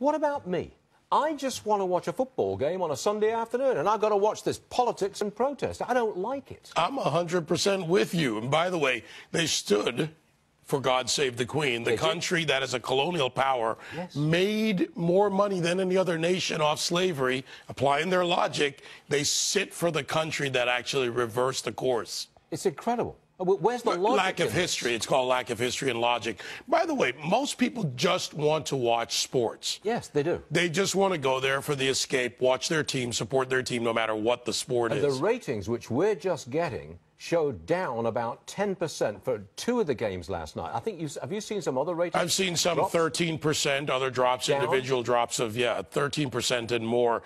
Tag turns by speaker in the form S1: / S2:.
S1: What about me? I just want to watch a football game on a Sunday afternoon, and I've got to watch this politics and protest. I don't like it.
S2: I'm 100% with you. And by the way, they stood for God Save the Queen, the Did country you? that is a colonial power, yes. made more money than any other nation off slavery. Applying their logic, they sit for the country that actually reversed the course. It's incredible. Where's the logic? Lack of history. It's called lack of history and logic. By the way, most people just want to watch sports.
S1: Yes, they do.
S2: They just want to go there for the escape, watch their team, support their team, no matter what the sport is. The
S1: ratings, which we're just getting, showed down about 10% for two of the games last night. I think you have you seen some other ratings? I've seen some
S2: 13%, other drops, individual drops of yeah, 13% and more.